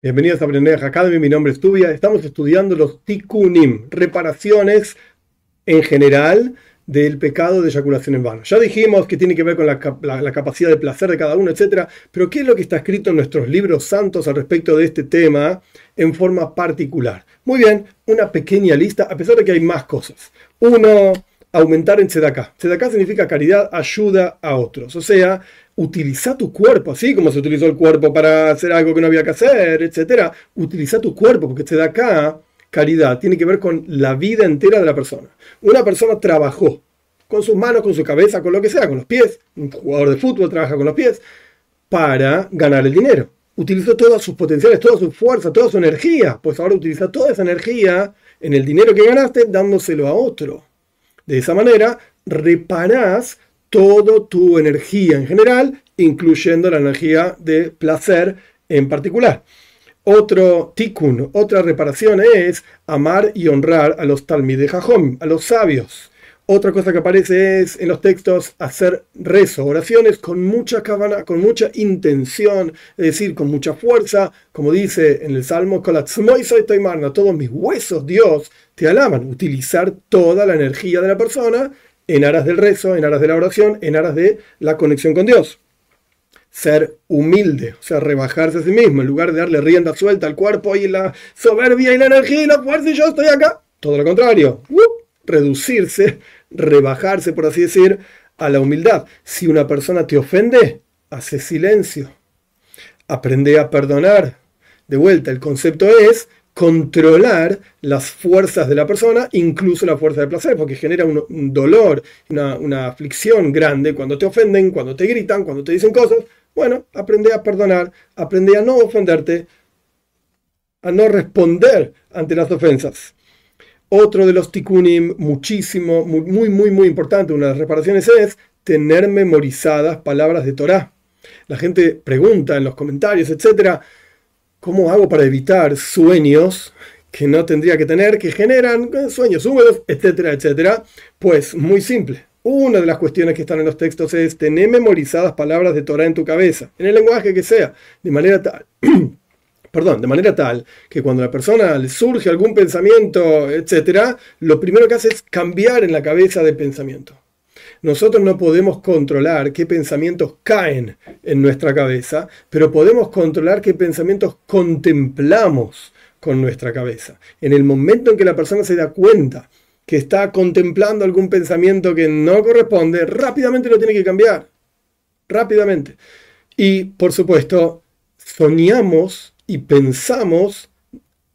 Bienvenidos a aprender Academy, mi nombre es Tubia. Estamos estudiando los tikunim, reparaciones en general del pecado de eyaculación en vano. Ya dijimos que tiene que ver con la, la, capacidad de placer de cada uno, etc. Pero ¿qué es lo que está escrito en nuestros libros santos al respecto de este tema en forma particular? Muy bien, una pequeña lista, a pesar de que hay más cosas. Uno, aumentar en Tzedakah. Tzedakah significa caridad, ayuda a otros. O sea, utiliza tu cuerpo, así como se utilizó el cuerpo para hacer algo que no había que hacer, etcétera. Utiliza tu cuerpo, porque Tzedakah, caridad, tiene que ver con la vida entera de la persona. Una persona trabajó con sus manos, con su cabeza, con lo que sea, con los pies. Un jugador de fútbol trabaja con los pies para ganar el dinero. Utilizó todos sus potenciales, toda su fuerza, toda su energía. Pues ahora utiliza toda esa energía en el dinero que ganaste dándoselo a otro. De esa manera, reparás toda tu energía en general, incluyendo la energía de placer en particular. Otro tikkun, otra reparación es amar y honrar a los talmid de a los sabios. Otra cosa que aparece es en los textos hacer rezo, oraciones con mucha cabana, con mucha intención, es decir, con mucha fuerza, como dice en el Salmo, todos mis huesos, Dios, te alaban. Utilizar toda la energía de la persona en aras del rezo, en aras de la oración, en aras de la conexión con Dios. Ser humilde, o sea, rebajarse a sí mismo, en lugar de darle rienda suelta al cuerpo y la soberbia y la energía y la fuerza y yo estoy acá. Todo lo contrario. ¡Uh! reducirse, rebajarse, por así decir, a la humildad. Si una persona te ofende, hace silencio. Aprende a perdonar. De vuelta, el concepto es controlar las fuerzas de la persona, incluso la fuerza de placer, porque genera un, dolor, una, una, aflicción grande cuando te ofenden, cuando te gritan, cuando te dicen cosas. Bueno, aprende a perdonar, aprende a no ofenderte, a no responder ante las ofensas. Otro de los tikunim, muchísimo, muy, muy, muy importante, una de las reparaciones es tener memorizadas palabras de Torah. La gente pregunta en los comentarios, etcétera, ¿cómo hago para evitar sueños que no tendría que tener, que generan eh, sueños húmedos, etcétera, etcétera? Pues muy simple. Una de las cuestiones que están en los textos es tener memorizadas palabras de Torah en tu cabeza, en el lenguaje que sea, de manera tal Perdón, de manera tal que cuando a la persona le surge algún pensamiento, etc., lo primero que hace es cambiar en la cabeza de pensamiento. Nosotros no podemos controlar qué pensamientos caen en nuestra cabeza, pero podemos controlar qué pensamientos contemplamos con nuestra cabeza. En el momento en que la persona se da cuenta que está contemplando algún pensamiento que no corresponde, rápidamente lo tiene que cambiar. Rápidamente. Y, por supuesto, soñamos y pensamos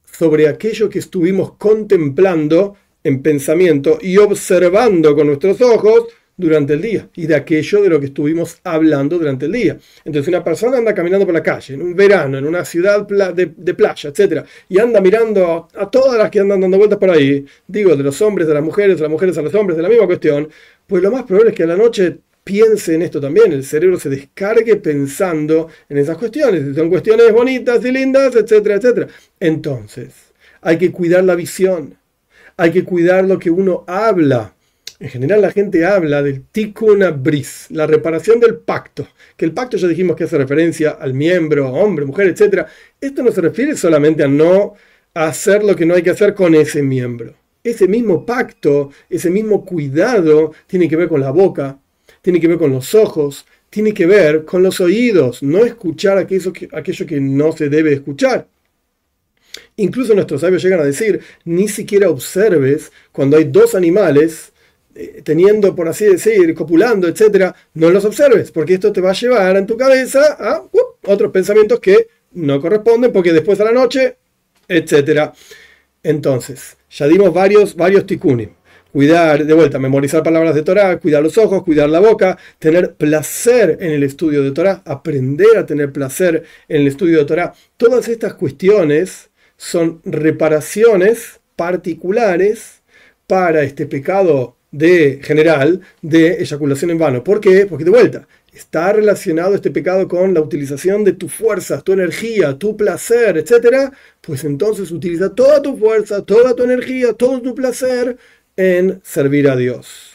sobre aquello que estuvimos contemplando en pensamiento y observando con nuestros ojos durante el día y de aquello de lo que estuvimos hablando durante el día. Entonces una persona anda caminando por la calle, en un verano, en una ciudad de, playa, etc. Y anda mirando a todas las que andan dando vueltas por ahí, digo, de los hombres, de las mujeres, de las mujeres a los hombres, de la misma cuestión, pues lo más probable es que a la noche piense en esto también, el cerebro se descargue pensando en esas cuestiones, son cuestiones bonitas y lindas, etcétera, etcétera. Entonces, hay que cuidar la visión, hay que cuidar lo que uno habla. En general la gente habla del ticuna bris, la reparación del pacto, que el pacto ya dijimos que hace referencia al miembro, a hombre, mujer, etcétera. Esto no se refiere solamente a no hacer lo que no hay que hacer con ese miembro. Ese mismo pacto, ese mismo cuidado tiene que ver con la boca, tiene que ver con los ojos, tiene que ver con los oídos, no escuchar aquello que, que no se debe escuchar. Incluso nuestros sabios llegan a decir, ni siquiera observes cuando hay dos animales eh, teniendo, por así decir, copulando, etcétera, no los observes, porque esto te va a llevar en tu cabeza a uh, otros pensamientos que no corresponden, porque después a la noche, etcétera. Entonces, ya dimos varios, varios Cuidar, de vuelta, memorizar palabras de Torah, cuidar los ojos, cuidar la boca, tener placer en el estudio de Torah, aprender a tener placer en el estudio de Torah. Todas estas cuestiones son reparaciones particulares para este pecado de general de eyaculación en vano. ¿Por qué? Porque de vuelta, está relacionado este pecado con la utilización de tus fuerzas, tu energía, tu placer, etc. Pues entonces utiliza toda tu fuerza, toda tu energía, todo tu placer en servir a Dios.